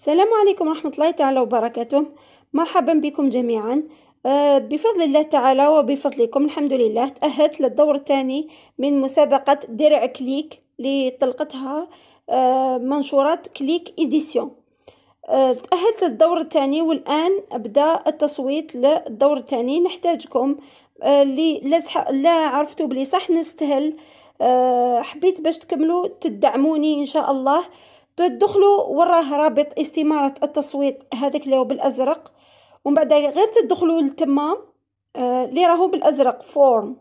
السلام عليكم ورحمة الله تعالى وبركاته مرحبا بكم جميعا آه، بفضل الله تعالى وبفضلكم الحمد لله تأهلت للدور الثاني من مسابقة درع كليك لطلقتها طلقتها آه، منشورات كليك إديسيون آه، تأهلت الدور الثاني والآن أبدأ التصويت للدور الثاني نحتاجكم اللي لا, لا عرفتوا بلي صح نستهل حبيت باش تكملوا تدعموني إن شاء الله تدخلوا وراه رابط استمارة التصويت هذاك اللي هو بالأزرق ومن بعد غير تدخلوا لتما آه، اللي راهو بالأزرق فورم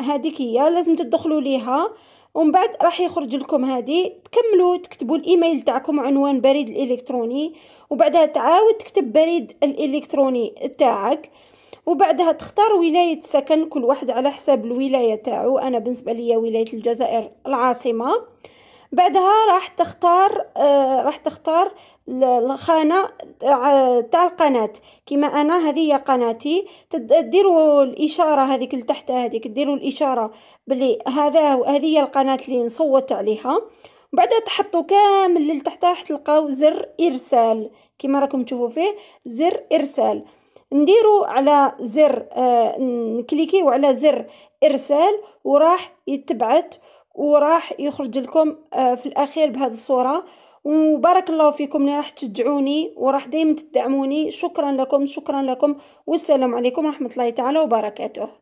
هذيك هي لازم تدخلوا ليها ومن بعد راح يخرج لكم هذه تكملوا تكتبوا الايميل تاعكم عنوان بريد الالكتروني وبعدها تعاود تكتب بريد الالكتروني تاعك وبعدها تختار ولاية سكن كل واحد على حساب الولاية تاعو أنا بالنسبة لي ولاية الجزائر العاصمة بعدها راح تختار آه، راح تختار الخانة آه، تاع القناة كما انا هذه هي قناتي تديروا الاشارة هذيك لتحت هذيك تديروا الاشارة بلي هذا وهذه هي القناة اللي نصوت عليها بعدها تحطوا كامل لتحت راح تلقاو زر ارسال كما راكم تشوفوا فيه زر ارسال نديروا على زر آه نكليكيو على زر ارسال وراح يتبعت وراح يخرج لكم آه، في الاخير بهذه الصوره وبارك الله فيكم اللي راح تشجعوني وراح دايما تدعموني شكرا لكم شكرا لكم والسلام عليكم ورحمه الله تعالى وبركاته